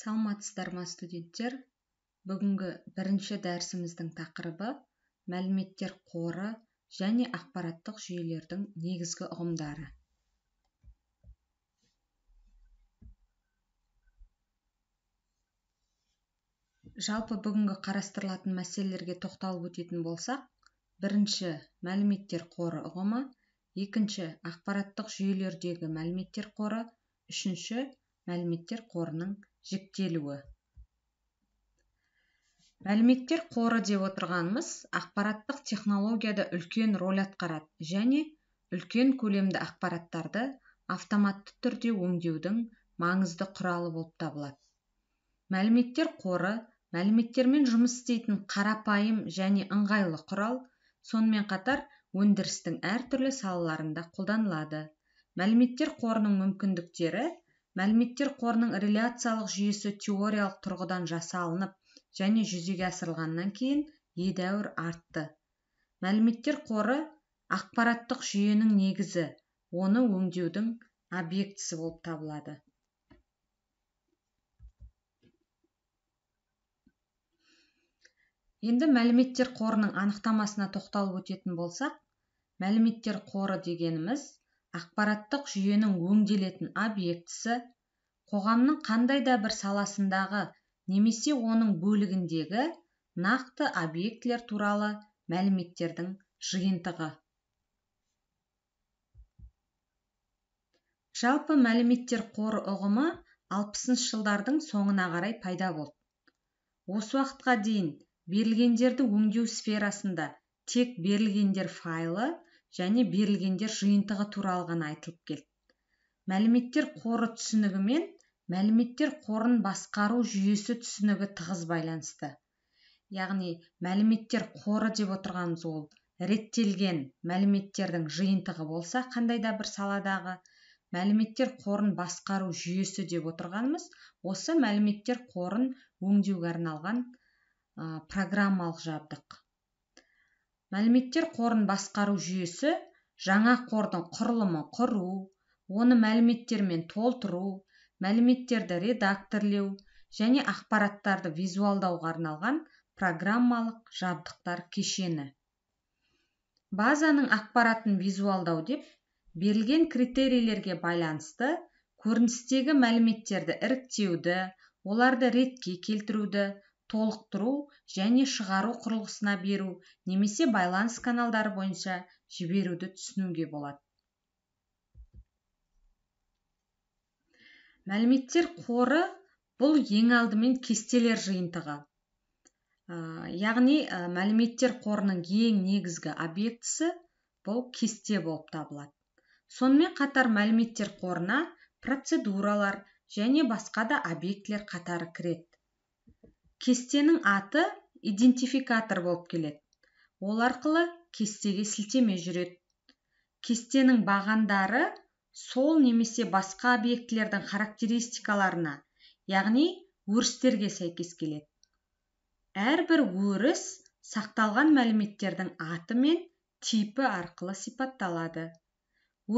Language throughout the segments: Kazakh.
саламатсыздар ма студенттер бүгінгі бірінші дәрісіміздің тақырыбы мәліметтер қоры және ақпараттық жүйелердің негізгі ұғымдары жалпы бүгінгі қарастырылатын мәселелерге тоқталып өтетін болсақ бірінші мәліметтер қоры ұғымы екінші ақпараттық жүйелердегі мәліметтер қоры үшінші мәліметтер қорының жіктелуі мәліметтер қоры деп отырғанымыз ақпараттық технологияда үлкен рөл атқарады және үлкен көлемді ақпараттарды автоматты түрде өңдеудің маңызды құралы болып табылады мәліметтер қоры мәліметтермен жұмыс істейтін қарапайым және ыңғайлы құрал сонымен қатар өндірістің әртүрлі салаларында қолданылады мәліметтер қорының мүмкіндіктері мәліметтер қорының реляциялық жүйесі теориялық тұрғыдан жасалынып және жүзеге асырылғаннан кейін едәуір артты мәліметтер қоры ақпараттық жүйенің негізі оны өңдеудің объектісі болып табылады енді мәліметтер қорының анықтамасына тоқталып өтетін болсақ мәліметтер қоры дегеніміз ақпараттық жүйенің өңделетін объектісі қоғамның қандай да бір саласындағы немесе оның бөлігіндегі нақты объектілер туралы мәліметтердің жиынтығы жалпы мәліметтер қоры ұғымы алпысыншы жылдардың соңына қарай пайда болды осы уақытқа дейін берілгендерді өңдеу сферасында тек берілгендер файлы және берілгендер жиынтығы туралы ғана айтылып келді мәліметтер қоры түсінігі мен мәліметтер қорын басқару жүйесі түсінігі тығыз байланысты яғни мәліметтер қоры деп отырғанымыз ол реттелген мәліметтердің жиынтығы болса қандай да бір саладағы мәліметтер қорын басқару жүйесі деп отырғанымыз осы мәліметтер қорын өңдеуге арналған ә, программалық жабдық мәліметтер қорын басқару жүйесі жаңа қордың құрылымын құру оны мәліметтермен толтыру мәліметтерді редакторлеу, және ақпараттарды визуалдауға арналған программалық жабдықтар кешені базаның ақпаратын визуалдау деп берілген критерийлерге байланысты көріністегі мәліметтерді іріктеуді оларды ретке келтіруді толықтыру және шығару құрылғысына беру немесе байланыс каналдары бойынша жіберуді түсінуге болады мәліметтер қоры бұл ең алдымен кестелер жиынтығы ә, яғни ә, мәліметтер қорының ең негізгі объектісі бұл кесте болып табылады сонымен қатар мәліметтер қорына процедуралар және басқа да объектілер қатары кіреді кестенің аты идентификатор болып келеді ол арқылы кестеге сілтеме жүреді кестенің бағандары сол немесе басқа объектілердің характеристикаларына яғни өрістерге сәйкес келеді әрбір өріс сақталған мәліметтердің аты мен типі арқылы сипатталады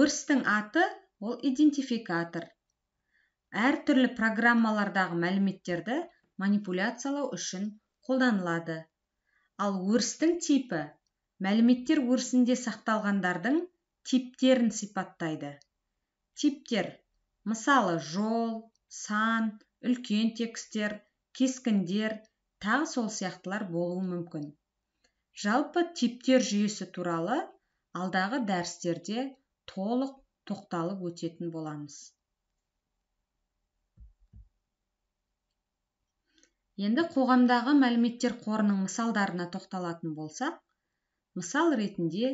өрістің аты ол идентификатор әртүрлі программалардағы мәліметтерді манипуляциялау үшін қолданылады ал өрістің типі мәліметтер өрісінде сақталғандардың типтерін сипаттайды типтер мысалы жол сан үлкен текстер кескіндер тағы сол сияқтылар болуы мүмкін жалпы типтер жүйесі туралы алдағы дәрістерде толық тоқталып өтетін боламыз енді қоғамдағы мәліметтер қорының мысалдарына тоқталатын болсақ мысал ретінде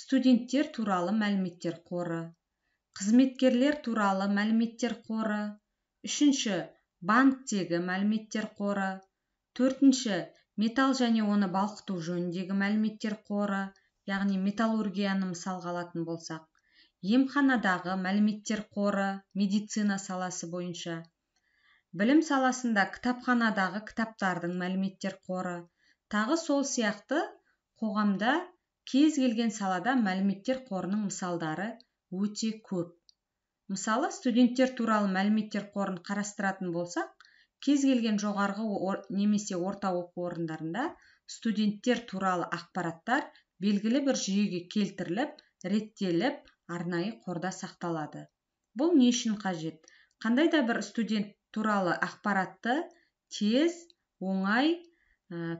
студенттер туралы мәліметтер қоры қызметкерлер туралы мәліметтер қоры үшінші банктегі мәліметтер қоры төртінші металл және оны балқыту жөніндегі мәліметтер қоры яғни металлургияны мысалға алатын болсақ емханадағы мәліметтер қоры медицина саласы бойынша білім саласында кітапханадағы кітаптардың мәліметтер қоры тағы сол сияқты қоғамда кез келген салада мәліметтер қорының мысалдары өте көп мысалы студенттер туралы мәліметтер қорын қарастыратын болсақ кез келген жоғарғы немесе орта оқу орындарында студенттер туралы ақпараттар белгілі бір жүйеге келтіріліп реттеліп арнайы қорда сақталады бұл не үшін қажет қандай да бір студент туралы ақпаратты тез оңай э,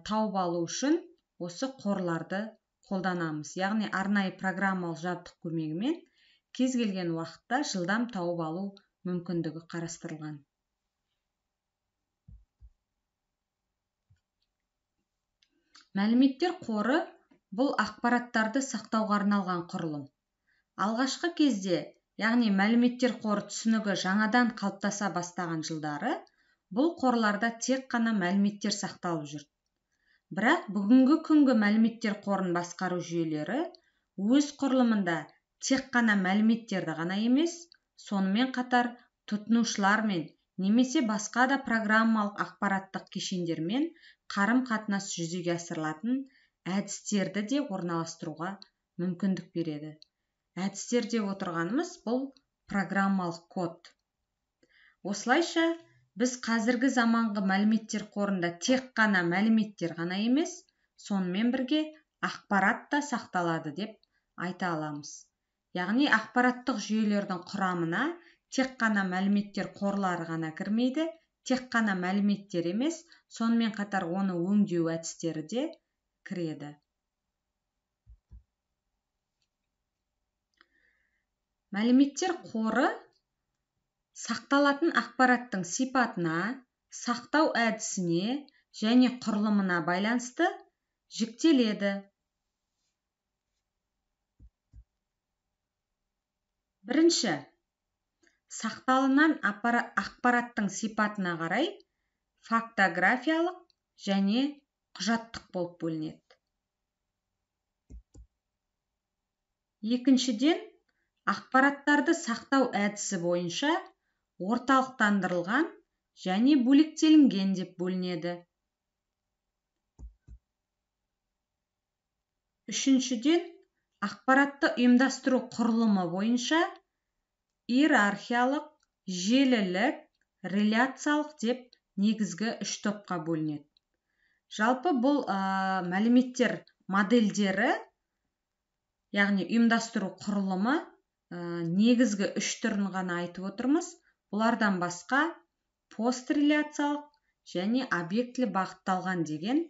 тауып алу үшін осы қорларды қолданамыз яғни арнайы программалық жабдық көмегімен кез келген уақытта жылдам тауып алу мүмкіндігі қарастырылған мәліметтер қоры бұл ақпараттарды сақтауға арналған құрылым алғашқы кезде яғни мәліметтер қоры түсінігі жаңадан қалыптаса бастаған жылдары бұл қорларда тек қана мәліметтер сақталып жүр бірақ бүгінгі күнгі мәліметтер қорын басқару жүйелері өз құрылымында тек қана мәліметтерді ғана емес сонымен қатар тұтынушылармен немесе басқа да программалық ақпараттық кешендермен қарым қатынас жүзеге асырылатын әдістерді де орналастыруға мүмкіндік береді әдістер деп отырғанымыз бұл программалық код осылайша біз қазіргі заманғы мәліметтер қорында тек қана мәліметтер ғана емес сонымен бірге ақпарат та сақталады деп айта аламыз яғни ақпараттық жүйелердің құрамына тек қана мәліметтер қорлары ғана кірмейді тек қана мәліметтер емес сонымен қатар оны өңдеу әдістері де кіреді мәліметтер қоры сақталатын ақпараттың сипатына сақтау әдісіне және құрылымына байланысты жіктеледі бірінші сақталынан ақпараттың сипатына қарай фактографиялық және құжаттық болып бөлінеді екіншіден ақпараттарды сақтау әдісі бойынша орталықтандырылған және бөлектелінген деп бөлінеді үшіншіден ақпаратты ұйымдастыру құрылымы бойынша иерархиялық желілік реляциялық деп негізгі үш топқа бөлінеді жалпы бұл мәліметтер модельдері яғни ұйымдастыру құрылымы Э, негізгі үш түрін ғана айтып отырмыз бұлардан басқа постреляциялық және объектілі бағытталған деген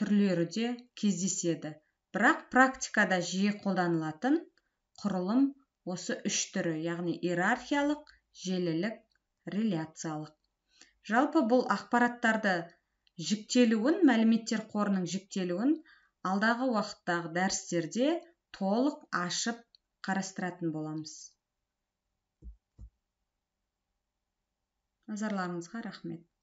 түрлері де кездеседі бірақ практикада жиі қолданылатын құрылым осы үш түрі яғни иерархиялық желілік реляциялық жалпы бұл ақпараттарды жіктелуін мәліметтер қорының жіктелуін алдағы уақыттағы дәрістерде толық ашып қарастыратын боламыз назарларыңызға рахмет